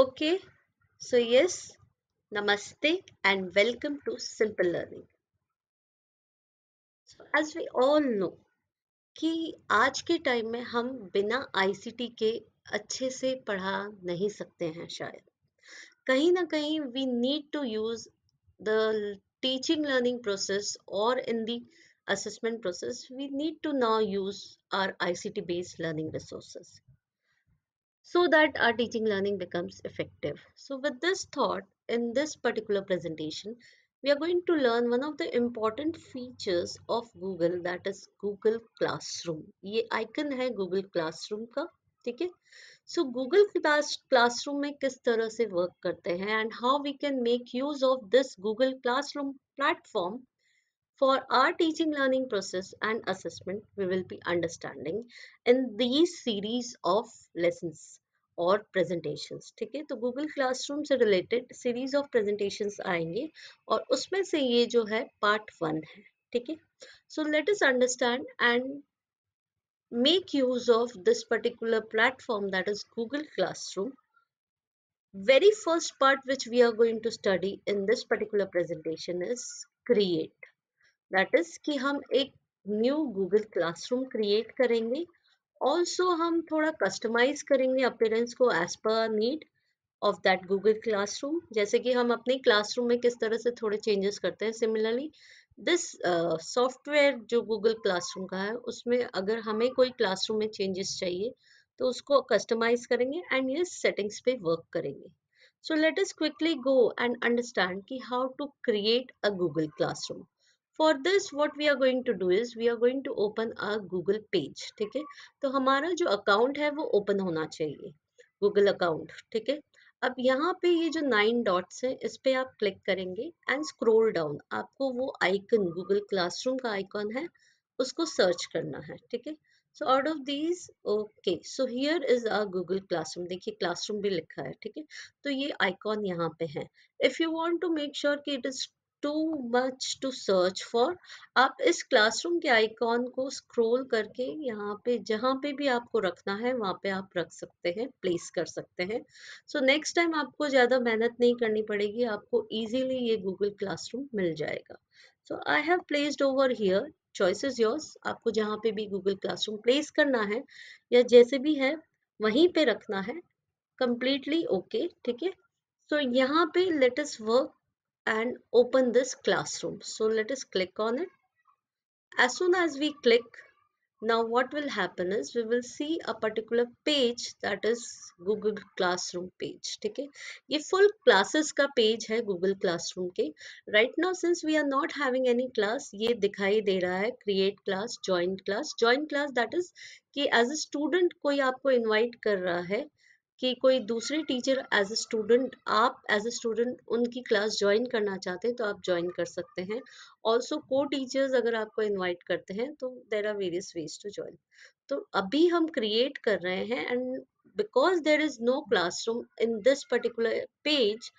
Okay, so yes, namaste and welcome to Simple Learning. So as we all know कि आज के time में हम बिना आईसीटी के अच्छे से पढ़ा नहीं सकते हैं शायद कहीं ना कहीं we need to use the teaching learning process or in the assessment process we need to now use our ICT based learning resources so that our teaching learning becomes effective. So with this thought, in this particular presentation, we are going to learn one of the important features of Google that is Google Classroom. ये icon है Google Classroom का ठीक है So Google Classroom में किस तरह से work करते हैं and how we can make use of this Google Classroom platform. For our teaching learning process and assessment, we will be understanding in these series of lessons or presentations. Okay, so Google Classroom's related series of presentations of presentations आएंगे और उसमें से ये जो है part one है ठीक है so let make use of this particular platform that is Google Classroom. Very first part which we are going to study in this particular presentation is create. That is कि हम एक new Google classroom create करेंगे also हम थोड़ा customise करेंगे appearance को as per need of that Google classroom जैसे कि हम अपने क्लासरूम में किस तरह से थोड़े चेंजेस करते हैं सिमिलरली दिस सॉफ्टवेयर जो गूगल क्लासरूम का है उसमें अगर हमें कोई क्लासरूम में चेंजेस चाहिए तो उसको कस्टमाइज करेंगे एंड ये सेटिंग्स पे वर्क करेंगे so let us quickly go and understand कि how to create a Google classroom for this what we are going to do is we are going to open a Google page ठीक है तो हमारा जो account है वो open होना चाहिए गूगल अकाउंट ठीक है अब यहाँ पे ये जो नाइन डॉट्स हैं इस पर आप क्लिक करेंगे एंड स्क्रोल डाउन आपको वो आइकन गूगल क्लासरूम का आइकन है उसको सर्च करना है ठीक है so out of these okay so here is a Google classroom देखिए क्लासरूम भी लिखा है ठीक है तो ये आइकॉन यहाँ पे है if you want to make sure कि it is too much to search for आप इस क्लासरूम के आइकॉन को स्क्रोल करके यहाँ पे जहाँ पे भी आपको रखना है वहाँ पे आप रख सकते हैं प्लेस कर सकते हैं सो नेक्स्ट टाइम आपको ज़्यादा मेहनत नहीं करनी पड़ेगी आपको ईजिली ये गूगल क्लासरूम मिल जाएगा so I have placed over here is yours आपको जहाँ पे भी गूगल क्लासरूम प्लेस करना है या जैसे भी है वहीं पे रखना है कंप्लीटली ओके ठीक है सो यहाँ पे latest work and open this classroom. So let us click on it. As soon as we click, now what will happen is we will see a particular page that is Google Classroom page. ठीक है ये full classes ka page hai Google Classroom ke Right now since we are not having any class, ye dikhai de raha hai create class, join class. Join class that is ki as a student koi aapko invite kar raha hai कि कोई दूसरी teacher as a student आप as a student उनकी class join करना चाहते हैं तो आप ज्वाइन कर सकते हैं ऑल्सो को टीचर्स अगर आपको इनवाइट करते हैं तो there are various ways to join तो अभी हम क्रिएट कर रहे हैं and because there is no classroom in this particular page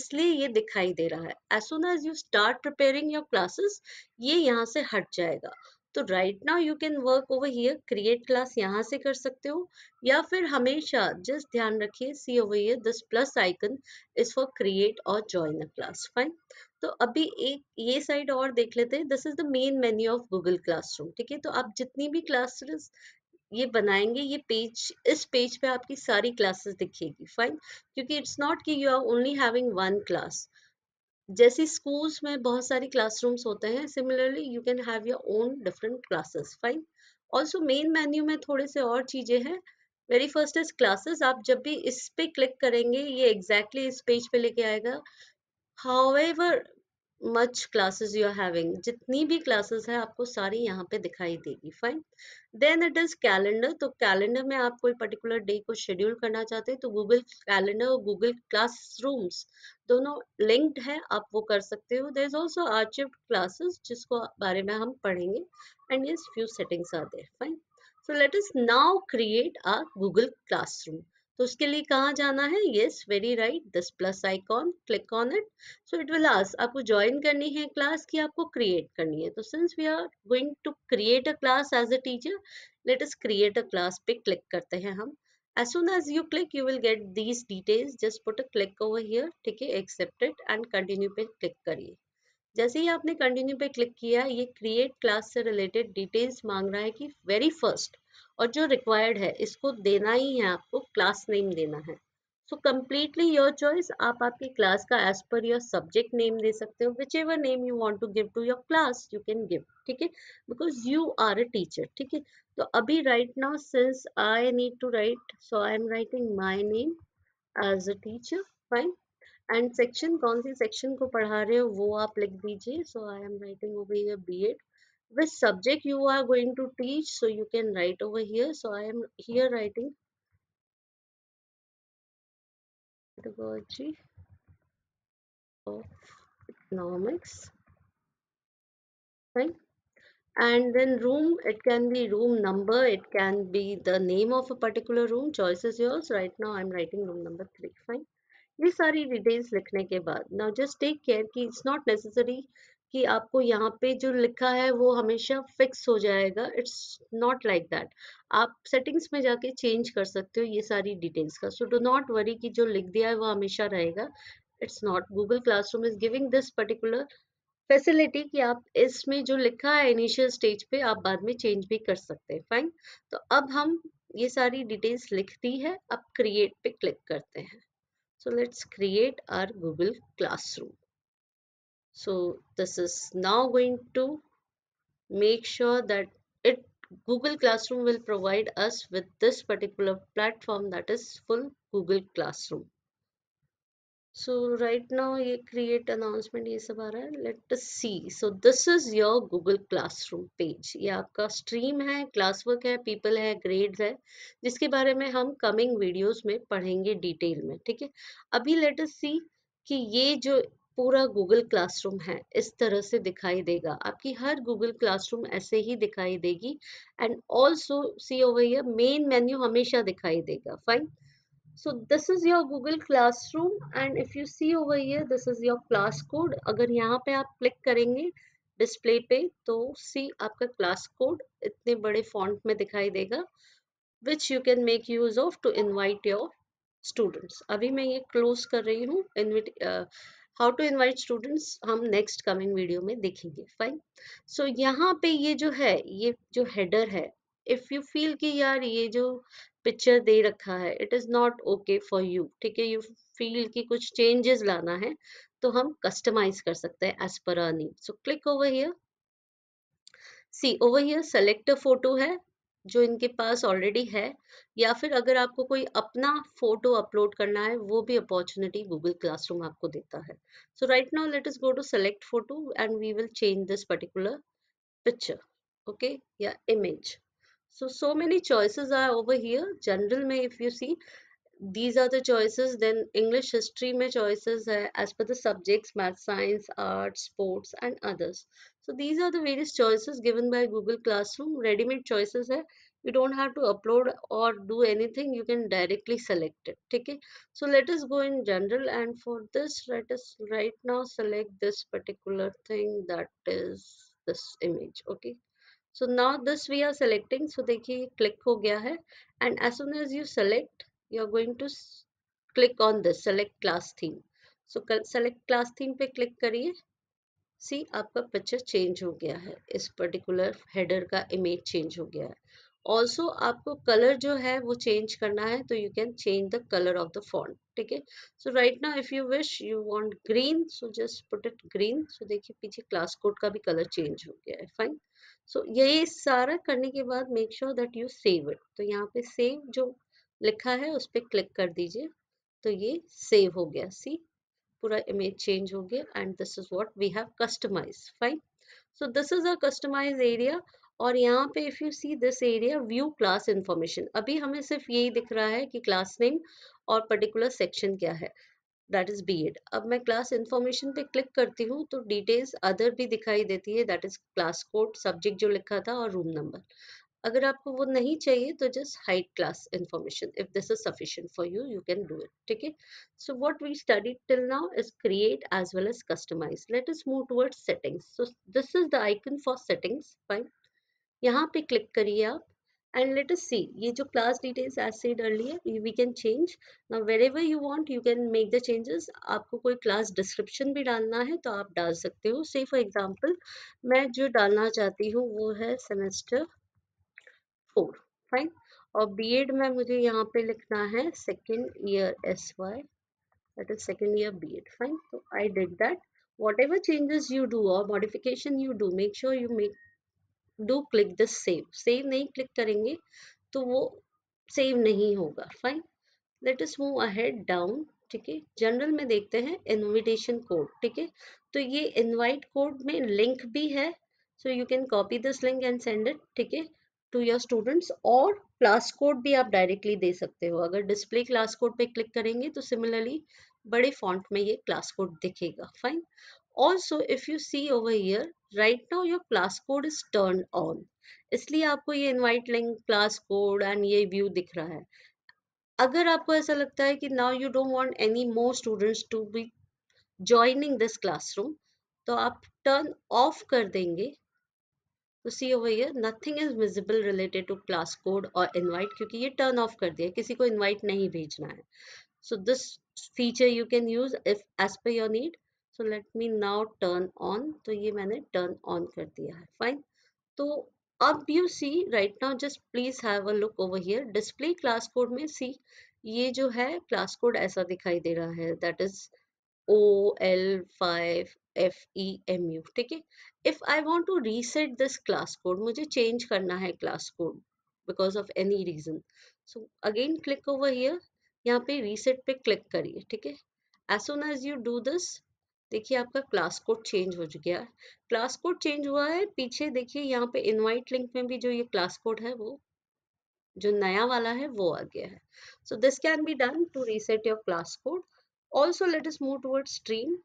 इसलिए ये दिखाई दे रहा है as soon as you start preparing your classes ये यहाँ से हट जाएगा तो right now you can work over here create class यहाँ से कर सकते हो या फिर हमेशा जस्ट ध्यान रखिए see over here this plus icon is for create और जॉइन अ क्लास फाइन तो अभी एक ये साइड और देख लेते हैं this is the main menu of Google classroom ठीक है तो आप जितनी भी क्लासेस ये बनाएंगे ये पेज इस पेज पे आपकी सारी क्लासेस दिखेगी फाइन क्योंकि इट्स नॉट कि you are only having one class जैसे स्कूल्स में बहुत सारी क्लासरूम्स होते हैं similarly you can have your own different classes fine also main menu में थोड़े से और चीज़ें हैं वेरी फर्स्ट इज क्लासेस आप जब भी इस पे क्लिक करेंगे ये एग्जैक्टली exactly इस पेज पे लेके आएगा however much classes you are having जितनी भी क्लासेस है आपको सारी यहाँ पे दिखाई देगी fine then it is calendar तो कैलेंडर में आप कोई पर्टिकुलर डे को शेड्यूल करना चाहते हैं तो गूगल कैलेंडर और गूगल क्लासरूम्स दोनों लिंक्ड है आप वो कर सकते हो there is also archive classes जिसको बारे में हम पढ़ेंगे and yes few settings are there fine so let is now create our Google classroom तो उसके लिए कहाँ जाना है ये very right this plus icon click on it so it will ask आपको ज्वाइन करनी है क्लास की आपको क्रिएट करनी है तो since we are going to create a class as a teacher let us create a class पे क्लिक करते हैं हम as soon as you click you will get these details just put a click over here ठीक है accept it and continue पे click करिए जैसे ही आपने कंटिन्यू पे क्लिक किया ये क्रिएट क्लास से रिलेटेड डिटेल्स मांग रहा है कि वेरी फर्स्ट और जो रिक्वायर्ड है इसको देना ही है आपको क्लास नेम देना है सो कम्प्लीटली योर चॉइस आप आपकी क्लास का as per your subject name दे सकते हो whichever name you want to give to your class you can give ठीक है because you are a teacher ठीक है तो अभी right now since I need to write so I am writing my name as a teacher fine And section, कौन section section को पढ़ा रहे हो वो आप लिख दीजिए so I am writing over which subject you are going to teach so you can write over here so i am here writing pedagogy of economics right and then room it can be room number it can be the name of a particular room choice is yours right now i'm writing room number three fine ये सारी details लिखने के बाद now just take care कि it's not necessary कि आपको यहाँ पे जो लिखा है वो हमेशा फिक्स हो जाएगा इट्स नॉट लाइक दैट आप सेटिंग्स में जाके चेंज कर सकते हो ये सारी डिटेल्स का सो डो नॉट वरी कि जो लिख दिया है वो हमेशा रहेगा it's not Google classroom is giving this particular facility कि आप इसमें जो लिखा है इनिशियल स्टेज पे आप बाद में चेंज भी कर सकते हैं फाइन तो अब हम ये सारी डिटेल्स लिख दी है अब क्रिएट पे क्लिक करते हैं So let's create our Google Classroom. So this is now going to make sure that it Google Classroom will provide us with this particular platform that is full Google Classroom. so right now ये create announcement ये सब आ रहा है let us see so this is your Google Classroom page ये आपका stream है classwork है people है grades है जिसके बारे में हम coming videos में पढ़ेंगे detail में ठीक है अभी let us see कि ये जो पूरा गूगल क्लासरूम है इस तरह से दिखाई देगा आपकी हर गूगल क्लासरूम ऐसे ही दिखाई देगी and also see over main menu हमेशा दिखाई देगा fine so so this is your google classroom and if you see over here this is your class code अगर यहाँ पे आप क्लिक करेंगे डिस्प्ले पे तो सी आपका क्लास कोड इतने बड़े फॉन्ट में दिखाई देगा which you can make use of to invite your students अभी मैं ये क्लोज कर रही हूँ हाउ टू इन्वाइट स्टूडेंट्स हम नेक्स्ट कमिंग वीडियो में देखेंगे फाइन सो so, यहाँ पे ये जो है ये जो हेडर है इफ यू फील कि यार ये जो पिक्चर दे रखा है it is not okay for you ठीक है यू फील कि कुछ चेंजेस लाना है तो हम कस्टमाइज कर सकते हैं as per need so click over here see over here select photo है जो इनके पास ऑलरेडी है या फिर अगर आपको कोई अपना फोटो अपलोड करना है वो भी अपॉर्चुनिटी गूगल क्लासरूम आपको देता है so right now let is go to select photo and we will change this particular picture okay या image So, so many choices are over here. General may, if you see, these are the choices. Then English history may choices hai, uh, as per the subjects, math, science, art, sports and others. So these are the various choices given by Google Classroom. Ready-made choices hai. You don't have to upload or do anything. You can directly select it. Okay. So let us go in general and for this, let us right now select this particular thing that is this image. Okay so now this we are selecting so देखिए click हो गया है and as soon as you select you are going to click on this select class theme so select class theme पे click करिए see आपका picture change हो गया है इस पर्टिकुलर हेडर का इमेज चेंज हो गया है ऑल्सो आपको कलर जो है वो चेंज करना है तो you can change the colour of the font ठीक है so right now if you wish you want green so just put it green so देखिए पीछे क्लास कोड का भी कलर चेंज हो गया है फाइन सो so, यही सारा करने के बाद make sure that you save it तो यहाँ पे सेव जो लिखा है उस पर क्लिक कर दीजिए तो ये सेव हो गया सी पूरा इमेज चेंज हो गया and this is what we have customise fine so this is a customise area और यहाँ पे if you see this area view class information अभी हमें सिर्फ यही दिख रहा है कि क्लास नेम और पर्टिकुलर सेक्शन क्या है दैट इज बी अब मैं क्लास इन्फॉर्मेशन पे क्लिक करती हूँ तो डिटेल्स अदर भी दिखाई देती है that is class code subject जो लिखा था और रूम नंबर अगर आपको वो नहीं चाहिए तो just hide class information if this is sufficient for you you can do it ठीक है so what we study till now is create as well as customise let's move towards settings so this is the icon for settings fine यहाँ पे click करिए आप and let us see ye jo class details as said earlier we we can change now wherever you want you can make the changes aapko koi class description bhi dalna hai to aap dal sakte ho say for example main jo dalna chahti hu wo hai semester 4 fine और B Ed में मुझे यहाँ पे लिखना है second year S Y that is second year B Ed fine Fine. I did that whatever changes you do और modification you do make sure you make do click this save save नहीं click करेंगे तो वो save नहीं होगा fine let's move ahead down ठीक है general में देखते हैं इनविटेशन कोड ठीक है तो ये इनवाइट कोड में लिंक भी है so you can copy this link and send it ठीक है टू योर स्टूडेंट्स और क्लास कोड भी आप डायरेक्टली दे सकते हो अगर डिस्प्ले क्लास कोड पे क्लिक करेंगे तो सिमिलरली बड़े फॉन्ट में ये क्लास कोड दिखेगा fine also if you see over here right now your class code is turn on इसलिए आपको ये invite link class code and ये व्यू दिख रहा है अगर आपको ऐसा लगता है कि now you don't want any more students to be joining this classroom तो आप टर्न ऑफ कर देंगे तो see over here nothing is visible related to class code और इनवाइट क्योंकि ये टर्न ऑफ कर दिया किसी को इनवाइट नहीं भेजना है so this feature you can use if as per your need so let me now turn on तो ये मैंने टर्न ऑन कर दिया है फाइन तो अब you see right now just please have a look over here display class code में see ये जो है क्लास कोड ऐसा दिखाई दे रहा है that is O L five F E M U ठीक है if I want to reset this class code मुझे चेंज करना है class code because of any reason so again click over here यहाँ पे रीसेट पे क्लिक करिए ठीक है as soon as you do this देखिए आपका क्लास कोड चेंज हो गया है क्लास कोड चेंज हुआ है पीछे देखिए यहाँ पे इनवाइट लिंक में भी जो ये क्लास कोड है वो जो नया वाला है वो आ गया है so this can be done to reset your class code also let's move toward stream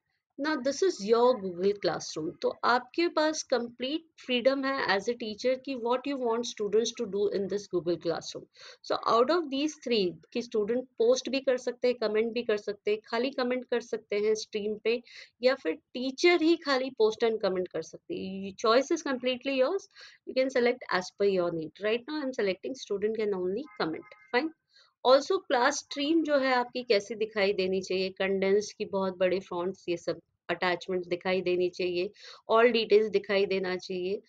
ना this is your Google classroom तो आपके पास कंप्लीट फ्रीडम है एज ए टीचर की what you want students to do in this Google classroom so out of these three कि student post भी कर सकते हैं कमेंट भी कर सकते हैं खाली कमेंट कर सकते हैं स्ट्रीम पे या फिर टीचर ही खाली पोस्ट एंड कमेंट कर सकते हैं choice is completely yours you can select as per your need right now I am selecting student can only comment fine also class stream जो है आपकी कैसी दिखाई देनी चाहिए कंडेंस की बहुत बड़े फॉन्ट्स ये सब अटैचमेंट दिखाई देनी चाहिए ऑल डिटेल्स दिखाई देना चाहिए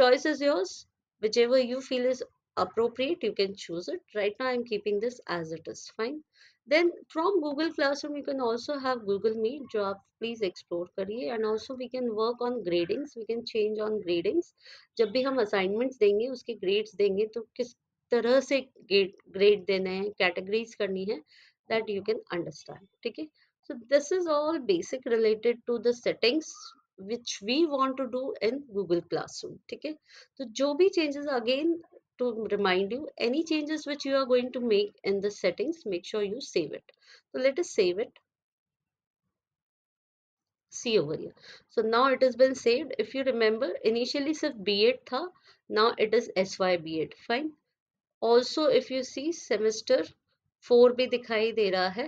choice is yours whichever you feel is appropriate you can choose it right ना I am keeping this as it is fine then from Google classroom you can also have Google Meet जो आप please explore करिए and also we can work on gradings we can change on gradings जब भी हम assignments देंगे उसके grades देंगे तो किस तरह से ग्रेड देने हैं कैटेगरीज करनी है दैट यू कैन अंडरस्टैंड ठीक है so this is all basic related to the settings which we want to do in google classroom ठीक है तो जो भी changes again to remind you any changes which you are going to make in the settings make sure you save it so let us save it see over here so now it has been saved if you remember initially सिर्फ b8 था now it is syb8 fine also if you see semester four भी दिखाई दे रहा है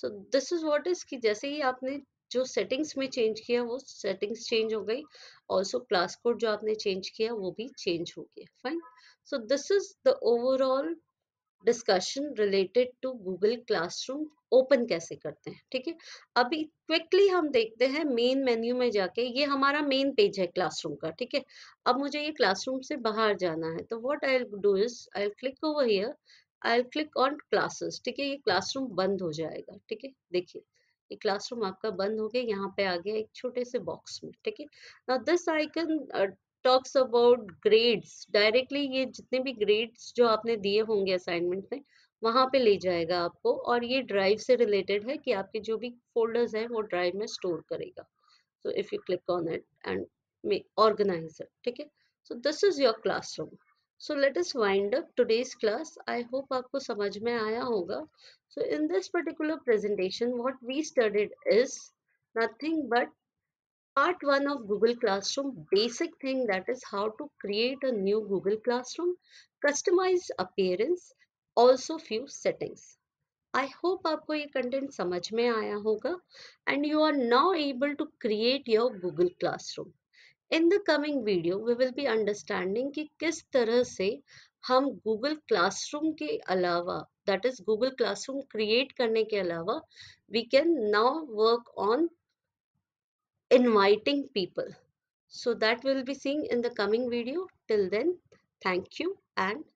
so this is what is की जैसे ही आपने जो सेटिंग्स में चेंज किया वो सेटिंग्स चेंज हो गई ऑल्सो क्लास कोड जो आपने चेंज किया वो भी चेंज हो गया fine so this is the overall discussion related to Google classroom open कैसे करते हैं ठीक है अभी क्विकली हम देखते हैं मेन मेन्यू में जाके ये हमारा मेन पेज है क्लासरूम का ठीक है अब मुझे ये क्लासरूम से बाहर जाना है तो what I do is I click over here I click on classes ठीक है ये क्लासरूम बंद हो जाएगा ठीक है देखिए ये क्लासरूम आपका बंद हो गया यहाँ पे आ गया एक छोटे से बॉक्स में ठीक है this icon talks about grades directly ये जितने भी ग्रेड्स जो आपने दिए होंगे असाइनमेंट में वहां पे ले जाएगा आपको और ये ड्राइव से रिलेटेड है कि आपके जो भी फोल्डर्स हैं वो ड्राइव में स्टोर करेगा so if you click on it and may organiser ठीक है so this is your class room so let us wind up today's class I hope आपको समझ में आया होगा so in this particular presentation what we studied is nothing but part one of Google Classroom, basic thing that is how to create a new Google Classroom, customize appearance, also few settings. I hope aapko ye content samajh mein aaya hoga and you are now able to create your Google Classroom. In the coming video, we will be understanding ki kis tarah se हम Google Classroom के अलावा that is Google Classroom create करने के अलावा we can now work on inviting people. So that we'll be seeing in the coming video. Till then, thank you and